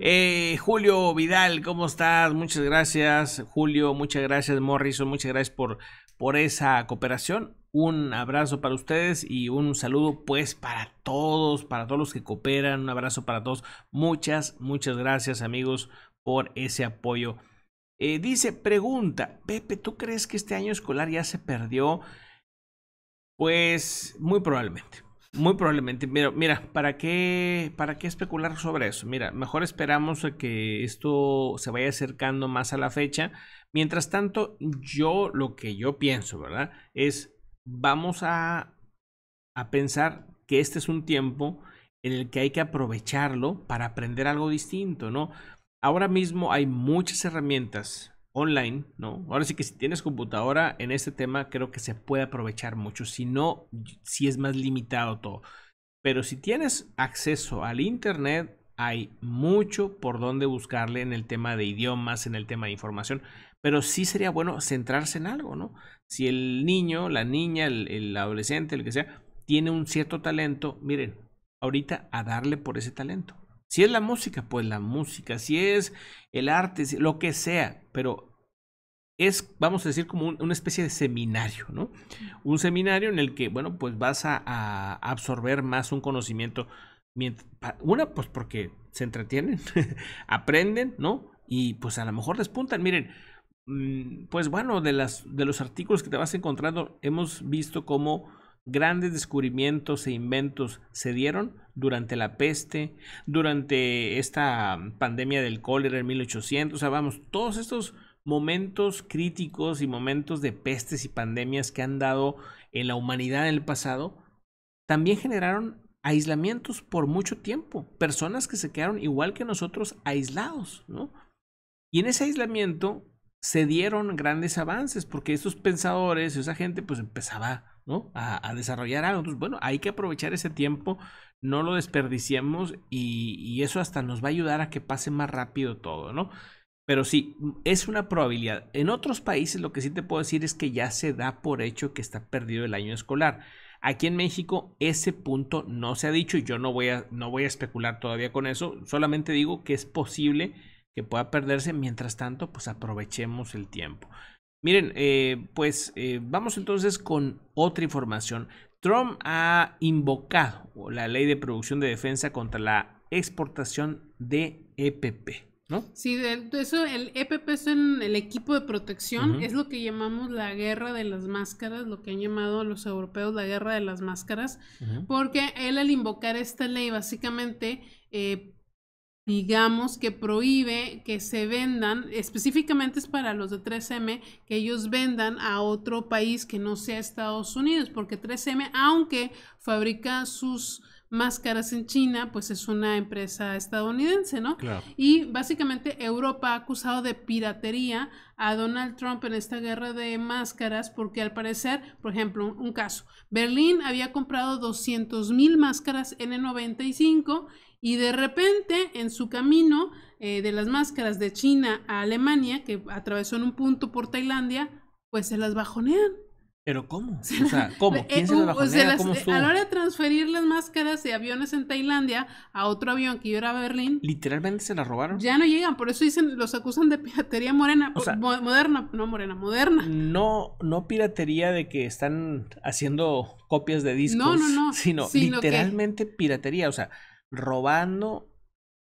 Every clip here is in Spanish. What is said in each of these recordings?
Eh, Julio Vidal, ¿cómo estás? Muchas gracias, Julio. Muchas gracias, Morrison. Muchas gracias por, por esa cooperación. Un abrazo para ustedes y un saludo pues para todos, para todos los que cooperan. Un abrazo para todos. Muchas, muchas gracias amigos por ese apoyo. Eh, dice, pregunta, Pepe, ¿tú crees que este año escolar ya se perdió? Pues muy probablemente. Muy probablemente. Mira, mira, ¿para qué, ¿para qué especular sobre eso? Mira, mejor esperamos a que esto se vaya acercando más a la fecha. Mientras tanto, yo lo que yo pienso, ¿verdad? Es, vamos a, a pensar que este es un tiempo en el que hay que aprovecharlo para aprender algo distinto, ¿no? Ahora mismo hay muchas herramientas online, ¿no? Ahora sí que si tienes computadora en este tema, creo que se puede aprovechar mucho. Si no, si es más limitado todo. Pero si tienes acceso al Internet, hay mucho por donde buscarle en el tema de idiomas, en el tema de información. Pero sí sería bueno centrarse en algo, ¿no? Si el niño, la niña, el, el adolescente, el que sea, tiene un cierto talento, miren, ahorita a darle por ese talento. Si es la música, pues la música. Si es el arte, lo que sea. Pero es, vamos a decir, como una especie de seminario, ¿no? Un seminario en el que, bueno, pues vas a, absorber más un conocimiento. una, pues porque se entretienen, aprenden, ¿no? Y pues a lo mejor despuntan. Miren, mm, pues bueno, de, las, de los artículos que te vas encontrando, hemos visto cómo Grandes descubrimientos e inventos se dieron durante la peste, durante esta pandemia del cólera en 1800, o sea, vamos, todos estos momentos críticos y momentos de pestes y pandemias que han dado en la humanidad en el pasado, también generaron aislamientos por mucho tiempo, personas que se quedaron igual que nosotros aislados, ¿no? Y en ese aislamiento se dieron grandes avances porque esos pensadores, esa gente pues empezaba a, desarrollar algo. Entonces, bueno, hay que aprovechar ese tiempo, no lo desperdiciemos y, eso hasta nos va a ayudar a que pase más rápido todo, ¿no? Pero sí, es una probabilidad. En otros países lo que sí te puedo decir es que ya se da por hecho que está perdido el año escolar. Aquí en México ese punto no se ha dicho y yo no voy a, no voy a especular todavía con eso, solamente digo que es posible que pueda perderse, mientras tanto pues aprovechemos el tiempo. Miren, eh, pues eh, vamos entonces con otra información. Trump ha invocado la ley de producción de defensa contra la exportación de EPP, ¿no? Sí, de eso el EPP es el equipo de protección, es lo que llamamos la guerra de las máscaras, lo que han llamado los europeos la guerra de las máscaras, porque él al invocar esta ley básicamente eh, digamos, que prohíbe que se vendan, específicamente es para los de 3M, que ellos vendan a otro país que no sea Estados Unidos, porque 3M, aunque fabrica sus máscaras en China, pues es una empresa estadounidense, ¿no? Y básicamente Europa ha acusado de piratería a Donald Trump en esta guerra de máscaras porque al parecer, por ejemplo, un, caso, Berlín había comprado 200 mil máscaras N95 y de repente, en su camino eh, de las máscaras de China a Alemania, que atravesó en un punto por Tailandia, pues se las bajonean. ¿Pero cómo? O sea, ¿cómo? ¿Quién se, las, eh, bajonea eh, a la hora de transferir las máscaras de aviones en Tailandia a otro avión que iba a Berlín. ¿Literalmente se las robaron? Ya no llegan, por eso dicen, los acusan de piratería morena, o moderna, no morena, moderna. No, no piratería de que están haciendo copias de discos. No, no, no. Sino, literalmente piratería, o sea robando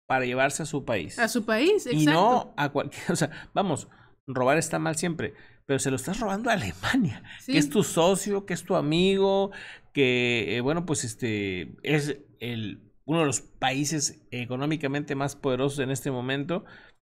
para llevarse a su país. A su país, exacto. Y no a cualquier, o sea, vamos, robar está mal siempre, pero se lo estás robando a Alemania, que es tu socio, que es tu amigo, que eh, bueno, pues este es el uno de los países económicamente más poderosos en este momento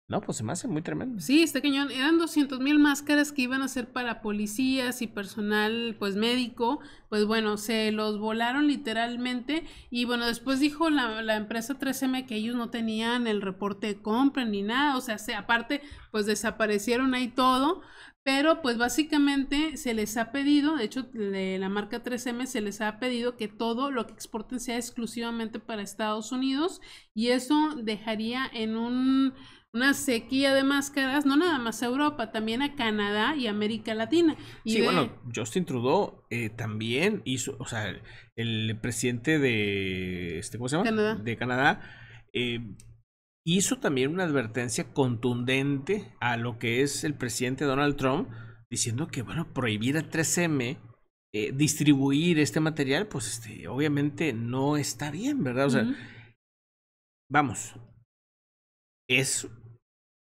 no, pues se me hace muy tremendo. Sí, este cañón. Eran 200 mil máscaras que iban a ser para policías y personal, pues médico. Pues bueno, se los volaron literalmente. Y bueno, después dijo la, la empresa 3M que ellos no tenían el reporte de compra ni nada. O sea, se, aparte, pues desaparecieron ahí todo. Pero pues básicamente se les ha pedido, de hecho de la marca 3M se les ha pedido que todo lo que exporten sea exclusivamente para Estados Unidos y eso dejaría en un una sequía de máscaras, no nada más a Europa, también a Canadá y América Latina. Y sí, bueno, Justin Trudeau eh, también hizo, o sea, el presidente de, este, ¿cómo se llama? De Canadá, eh, hizo también una advertencia contundente a lo que es el presidente Donald Trump, diciendo que, bueno, prohibir a 3M eh, distribuir este material, pues este, obviamente no está bien, ¿verdad? O sea, vamos, es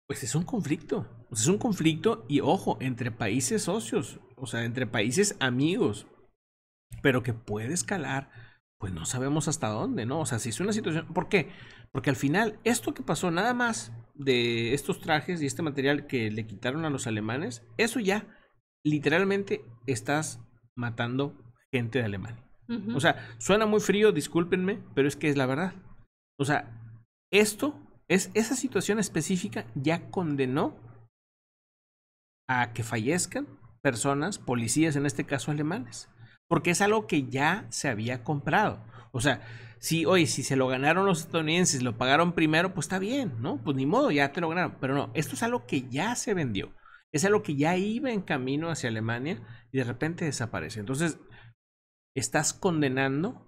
pues es un conflicto. es un conflicto y ojo, entre países socios, o sea, entre países amigos, pero que puede escalar, pues no sabemos hasta dónde, ¿no? O sea, si es una situación... ¿Por qué? Porque al final, esto que pasó nada más de estos trajes y este material que le quitaron a los alemanes, eso ya, literalmente, estás matando gente de Alemania. O sea, suena muy frío, discúlpenme, pero es que es la verdad. O sea, esto es, esa situación específica ya condenó a que fallezcan personas, policías, en este caso alemanes, porque es algo que ya se había comprado. O sea, si hoy, si se lo ganaron los estadounidenses, lo pagaron primero, pues está bien, ¿no? Pues ni modo, ya te lo ganaron. Pero no, esto es algo que ya se vendió, es algo que ya iba en camino hacia Alemania y de repente desaparece. Entonces, estás condenando,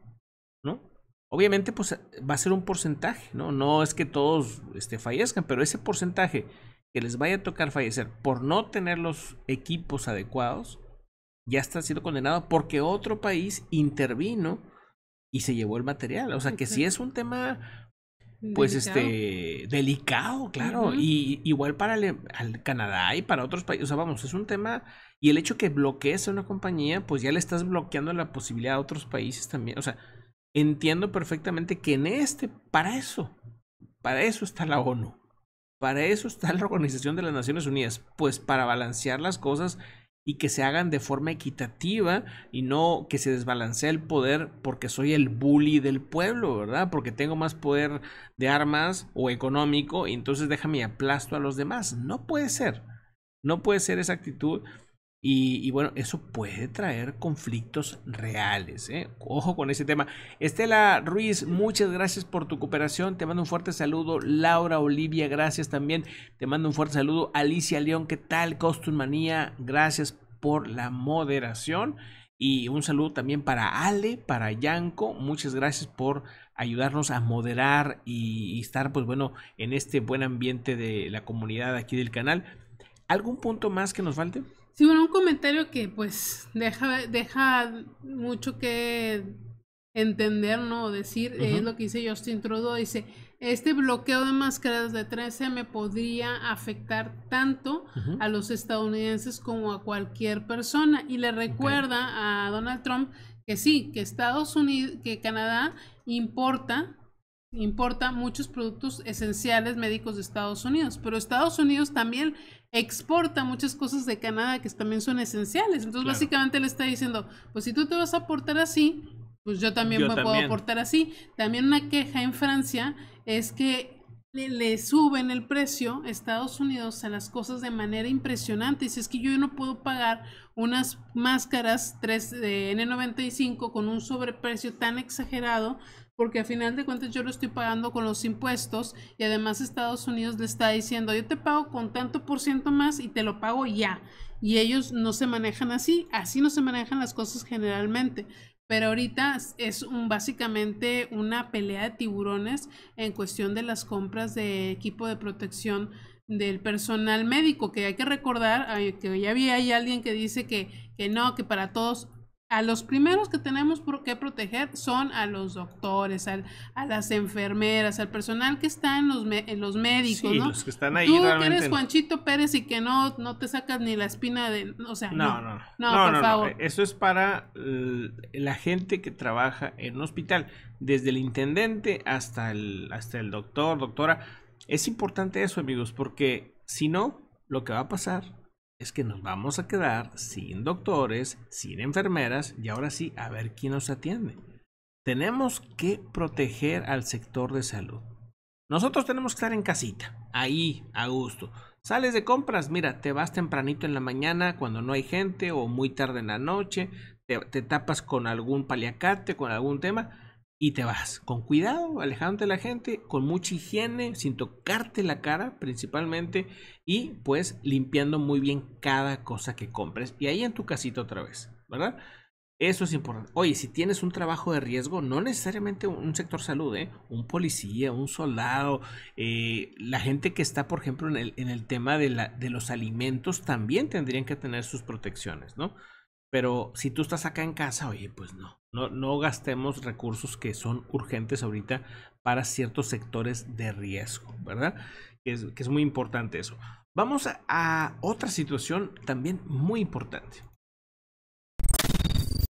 ¿no? Obviamente, pues va a ser un porcentaje, ¿no? No es que todos este, fallezcan, pero ese porcentaje que les vaya a tocar fallecer por no tener los equipos adecuados, ya está siendo condenado porque otro país intervino y se llevó el material. O sea que si sí es un tema, pues este, delicado, claro. Y igual para al Canadá y para otros países. O sea, vamos, es un tema. Y el hecho que bloquees a una compañía, pues ya le estás bloqueando la posibilidad a otros países también. O sea, entiendo perfectamente que en este, para eso, para eso está la ONU, para eso está la Organización de las Naciones Unidas, pues para balancear las cosas y que se hagan de forma equitativa y no que se desbalancee el poder porque soy el bully del pueblo, ¿verdad? Porque tengo más poder de armas o económico y entonces déjame aplasto a los demás. No puede ser. No puede ser esa actitud y, bueno, eso puede traer conflictos reales. ¿eh? Ojo con ese tema. Estela Ruiz, muchas gracias por tu cooperación. Te mando un fuerte saludo. Laura Olivia, gracias también. Te mando un fuerte saludo. Alicia León, ¿qué tal? Costume gracias por la moderación. Y un saludo también para Ale, para Yanko. Muchas gracias por ayudarnos a moderar y estar, pues bueno, en este buen ambiente de la comunidad aquí del canal. ¿Algún punto más que nos falte? Sí, bueno, un comentario que pues deja, deja mucho que entender, ¿no? Decir, es lo que dice Justin Trudeau, dice, este bloqueo de máscaras de 3M podría afectar tanto a los estadounidenses como a cualquier persona. Y le recuerda a Donald Trump que sí, que Estados Unidos, que Canadá importa importa muchos productos esenciales médicos de Estados Unidos, pero Estados Unidos también exporta muchas cosas de Canadá que también son esenciales. Entonces, básicamente le está diciendo, pues si tú te vas a portar así, pues yo también me puedo portar así. También una queja en Francia es que le, suben el precio a Estados Unidos a las cosas de manera impresionante. Y si es que yo no puedo pagar unas máscaras 3 de N95 con un sobreprecio tan exagerado, porque a final de cuentas yo lo estoy pagando con los impuestos y además Estados Unidos le está diciendo, yo te pago con tanto por ciento más y te lo pago ya. Y ellos no se manejan así, así no se manejan las cosas generalmente pero ahorita es un, básicamente una pelea de tiburones en cuestión de las compras de equipo de protección del personal médico, que hay que recordar, que ya había alguien que dice que, que no, que para todos a los primeros que tenemos que proteger son a los doctores, a las enfermeras, al personal que están, los, médicos, sí, los que están ahí Tú que eres Juanchito Pérez y que no, no te sacas ni la espina de... O sea, no, no, no. No, por favor. Eso es para la gente que trabaja en un hospital, desde el intendente hasta el, hasta el doctor, doctora. Es importante eso, amigos, porque si no, lo que va a pasar es que nos vamos a quedar sin doctores, sin enfermeras y ahora sí, a ver quién nos atiende. Tenemos que proteger al sector de salud. Nosotros tenemos que estar en casita, ahí, a gusto. Sales de compras, mira, te vas tempranito en la mañana cuando no hay gente o muy tarde en la noche, te, te tapas con algún paliacate, con algún tema y te vas. Con cuidado, alejándote de la gente, con mucha higiene, sin tocarte la cara principalmente y pues limpiando muy bien cada cosa que compres. Y ahí en tu casita otra vez, ¿verdad? Eso es importante. Oye, si tienes un trabajo de riesgo, no necesariamente un sector salud, ¿eh? un policía, un soldado, eh, la gente que está, por ejemplo, en el, en el tema de, la, de los alimentos, también tendrían que tener sus protecciones, ¿no? Pero si tú estás acá en casa, oye, pues no, no, no gastemos recursos que son urgentes ahorita para ciertos sectores de riesgo, ¿verdad? Que es, que es muy importante eso. Vamos a otra situación también muy importante.